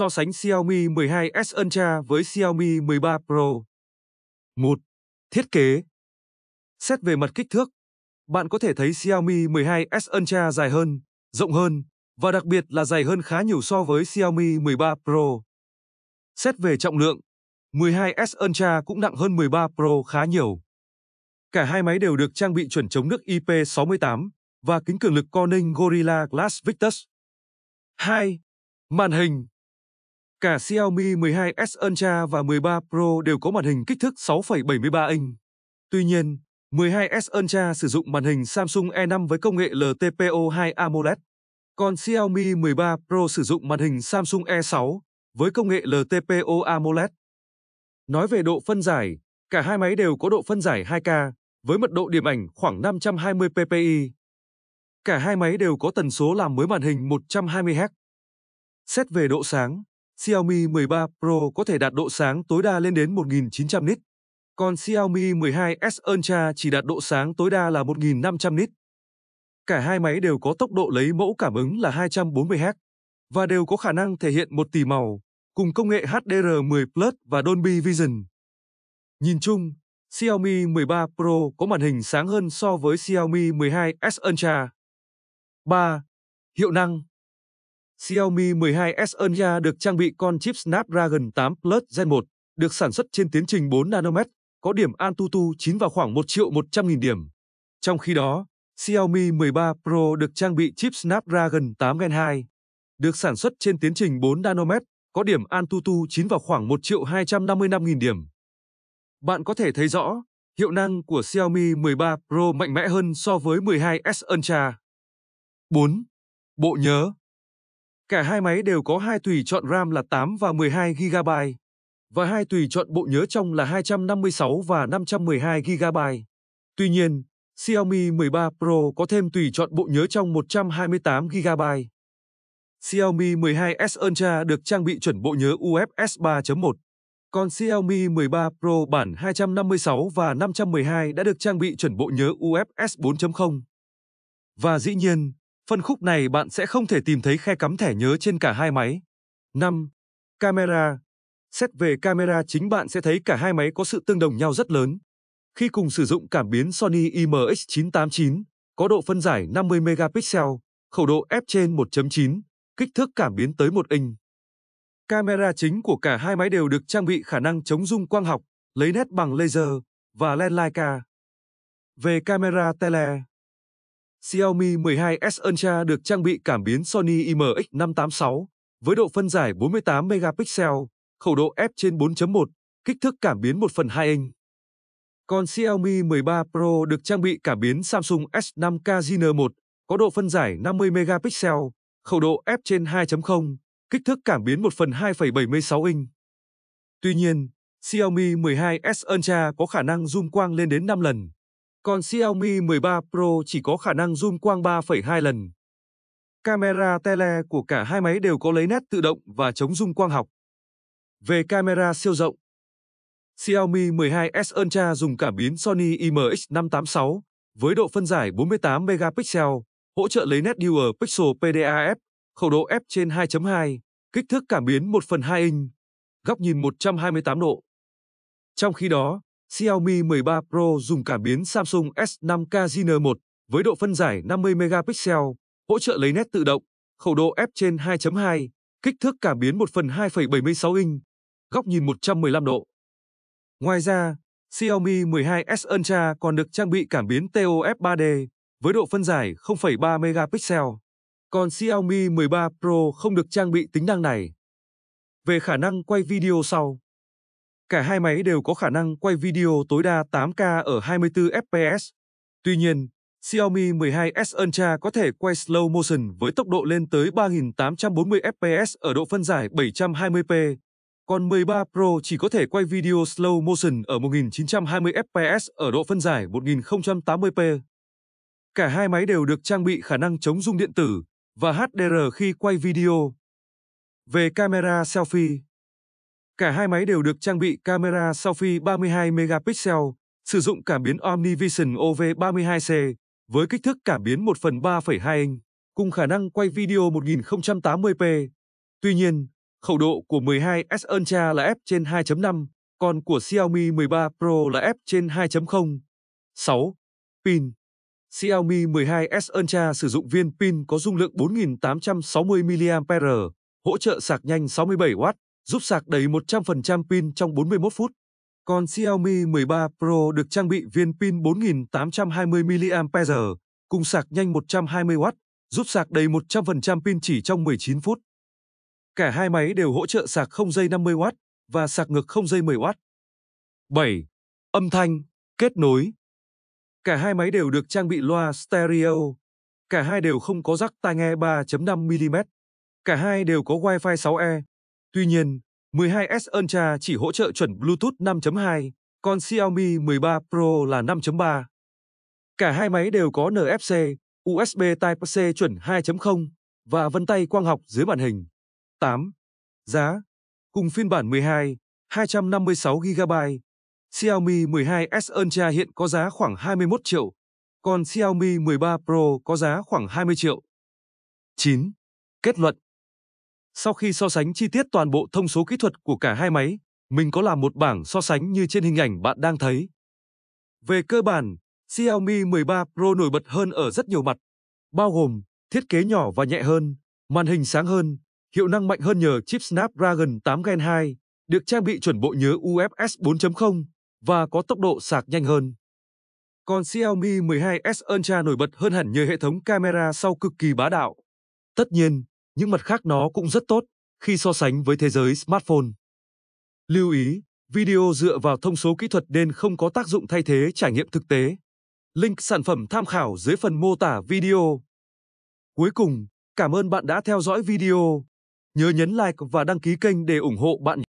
so sánh Xiaomi 12S Ultra với Xiaomi 13 Pro. 1. Thiết kế Xét về mặt kích thước, bạn có thể thấy Xiaomi 12S Ultra dài hơn, rộng hơn và đặc biệt là dày hơn khá nhiều so với Xiaomi 13 Pro. Xét về trọng lượng, 12S Ultra cũng nặng hơn 13 Pro khá nhiều. Cả hai máy đều được trang bị chuẩn chống nước IP68 và kính cường lực Corning Gorilla Glass Victus. 2. Màn hình Cả Xiaomi 12S Ultra và 13 Pro đều có màn hình kích thước 6,73 inch. Tuy nhiên, 12S Ultra sử dụng màn hình Samsung E5 với công nghệ LTPO2 AMOLED, còn Xiaomi 13 Pro sử dụng màn hình Samsung E6 với công nghệ LTPO AMOLED. Nói về độ phân giải, cả hai máy đều có độ phân giải 2K với mật độ điểm ảnh khoảng 520 ppi. Cả hai máy đều có tần số làm mới màn hình 120 Hz. Xét về độ sáng, Xiaomi 13 Pro có thể đạt độ sáng tối đa lên đến 1.900 nits, còn Xiaomi 12S Ultra chỉ đạt độ sáng tối đa là 1.500 nits. Cả hai máy đều có tốc độ lấy mẫu cảm ứng là 240 Hz và đều có khả năng thể hiện một tỷ màu cùng công nghệ HDR10 Plus và Dolby Vision. Nhìn chung, Xiaomi 13 Pro có màn hình sáng hơn so với Xiaomi 12S Ultra. 3. Hiệu năng Xiaomi 12S Unya được trang bị con chip Snapdragon 8 Plus Gen 1, được sản xuất trên tiến trình 4 nanomet, có điểm AnTuTu 9 vào khoảng 1 triệu 100 nghìn điểm. Trong khi đó, Xiaomi 13 Pro được trang bị chip Snapdragon 8 Gen 2, được sản xuất trên tiến trình 4 nanomet, có điểm AnTuTu 9 vào khoảng 1 triệu 255 nghìn điểm. Bạn có thể thấy rõ, hiệu năng của Xiaomi 13 Pro mạnh mẽ hơn so với 12S Ultra. 4. Bộ nhớ Cả hai máy đều có hai tùy chọn RAM là 8 và 12 GB và hai tùy chọn bộ nhớ trong là 256 và 512 GB. Tuy nhiên, Xiaomi 13 Pro có thêm tùy chọn bộ nhớ trong 128 GB. Xiaomi 12S Ultra được trang bị chuẩn bộ nhớ UFS 3.1, còn Xiaomi 13 Pro bản 256 và 512 đã được trang bị chuẩn bộ nhớ UFS 4.0. Và dĩ nhiên, Phân khúc này bạn sẽ không thể tìm thấy khe cắm thẻ nhớ trên cả hai máy. 5. Camera Xét về camera chính bạn sẽ thấy cả hai máy có sự tương đồng nhau rất lớn. Khi cùng sử dụng cảm biến Sony IMX989, có độ phân giải 50 megapixel, khẩu độ f trên 1.9, kích thước cảm biến tới 1 inch. Camera chính của cả hai máy đều được trang bị khả năng chống rung quang học, lấy nét bằng laser và len Leica. Về camera tele, Xiaomi 12S Ultra được trang bị cảm biến Sony IMX586 với độ phân giải 48 megapixel, khẩu độ f trên 4.1, kích thước cảm biến 1 phần 2 inch. Còn Xiaomi 13 Pro được trang bị cảm biến Samsung S5K Gen 1, có độ phân giải 50 megapixel, khẩu độ f trên 2.0, kích thước cảm biến 1 phần 2,76 inch. Tuy nhiên, Xiaomi 12S Ultra có khả năng zoom quang lên đến 5 lần, còn Xiaomi 13 Pro chỉ có khả năng zoom quang 3,2 lần. Camera tele của cả hai máy đều có lấy nét tự động và chống zoom quang học. Về camera siêu rộng, Xiaomi 12S Ultra dùng cảm biến Sony IMX586 với độ phân giải 48 megapixel, hỗ trợ lấy nét Dual Pixel PDAF, khẩu độ f trên 2.2, kích thước cảm biến 1 phần 2 inch, góc nhìn 128 độ. Trong khi đó, Xiaomi 13 Pro dùng cảm biến Samsung S5 Kaziner 1 với độ phân giải 50 megapixel, hỗ trợ lấy nét tự động, khẩu độ f trên 2.2, kích thước cảm biến 1 phần 2,76 inch, góc nhìn 115 độ. Ngoài ra, Xiaomi 12S Ultra còn được trang bị cảm biến TOF 3D với độ phân giải 0,3 megapixel, còn Xiaomi 13 Pro không được trang bị tính năng này. Về khả năng quay video sau Cả hai máy đều có khả năng quay video tối đa 8K ở 24 fps. Tuy nhiên, Xiaomi 12S Ultra có thể quay slow motion với tốc độ lên tới 3840 fps ở độ phân giải 720p, còn 13 Pro chỉ có thể quay video slow motion ở 1920 fps ở độ phân giải 1080p. Cả hai máy đều được trang bị khả năng chống rung điện tử và HDR khi quay video. Về camera selfie Cả hai máy đều được trang bị camera selfie 32 megapixel, sử dụng cảm biến OmniVision OV32C với kích thước cảm biến 1 phần 3,2 inch, cùng khả năng quay video 1080p. Tuy nhiên, khẩu độ của 12S Ultra là f trên 2.5, còn của Xiaomi 13 Pro là f trên 2.0. 6. Pin Xiaomi 12S Ultra sử dụng viên pin có dung lượng 4860 mAh, hỗ trợ sạc nhanh 67W, giúp sạc đầy 100% pin trong 41 phút. Còn Xiaomi 13 Pro được trang bị viên pin 4820 mAh cùng sạc nhanh 120W, giúp sạc đầy 100% pin chỉ trong 19 phút. Cả hai máy đều hỗ trợ sạc không dây 50W và sạc ngược không dây 10W. 7. Âm thanh, kết nối. Cả hai máy đều được trang bị loa stereo. Cả hai đều không có rắc tai nghe 3.5 mm. Cả hai đều có Wi-Fi 6E. Tuy nhiên, 12S Ultra chỉ hỗ trợ chuẩn Bluetooth 5.2, còn Xiaomi 13 Pro là 5.3. Cả hai máy đều có NFC, USB Type-C chuẩn 2.0 và vân tay quang học dưới màn hình. 8. Giá Cùng phiên bản 12, 256GB, Xiaomi 12S Ultra hiện có giá khoảng 21 triệu, còn Xiaomi 13 Pro có giá khoảng 20 triệu. 9. Kết luận sau khi so sánh chi tiết toàn bộ thông số kỹ thuật của cả hai máy, mình có làm một bảng so sánh như trên hình ảnh bạn đang thấy. Về cơ bản, Xiaomi 13 Pro nổi bật hơn ở rất nhiều mặt, bao gồm thiết kế nhỏ và nhẹ hơn, màn hình sáng hơn, hiệu năng mạnh hơn nhờ chip Snapdragon 8 Gen 2, được trang bị chuẩn bộ nhớ UFS 4.0 và có tốc độ sạc nhanh hơn. Còn Xiaomi 12S Ultra nổi bật hơn hẳn nhờ hệ thống camera sau cực kỳ bá đạo. Tất nhiên, những mặt khác nó cũng rất tốt khi so sánh với thế giới smartphone. Lưu ý, video dựa vào thông số kỹ thuật nên không có tác dụng thay thế trải nghiệm thực tế. Link sản phẩm tham khảo dưới phần mô tả video. Cuối cùng, cảm ơn bạn đã theo dõi video. Nhớ nhấn like và đăng ký kênh để ủng hộ bạn.